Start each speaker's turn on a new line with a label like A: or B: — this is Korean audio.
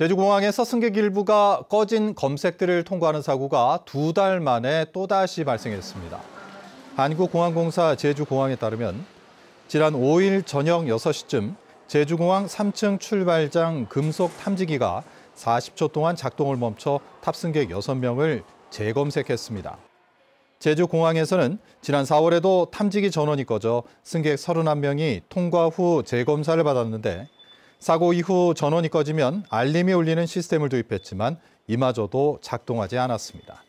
A: 제주공항에서 승객 일부가 꺼진 검색대를 통과하는 사고가 두 달 만에 또다시 발생했습니다. 한국공항공사 제주공항에 따르면 지난 5일 저녁 6시쯤 제주공항 3층 출발장 금속 탐지기가 40초 동안 작동을 멈춰 탑승객 6명을 재검색했습니다. 제주공항에서는 지난 4월에도 탐지기 전원이 꺼져 승객 31명이 통과 후 재검사를 받았는데 사고 이후 전원이 꺼지면 알림이 울리는 시스템을 도입했지만 이마저도 작동하지 않았습니다.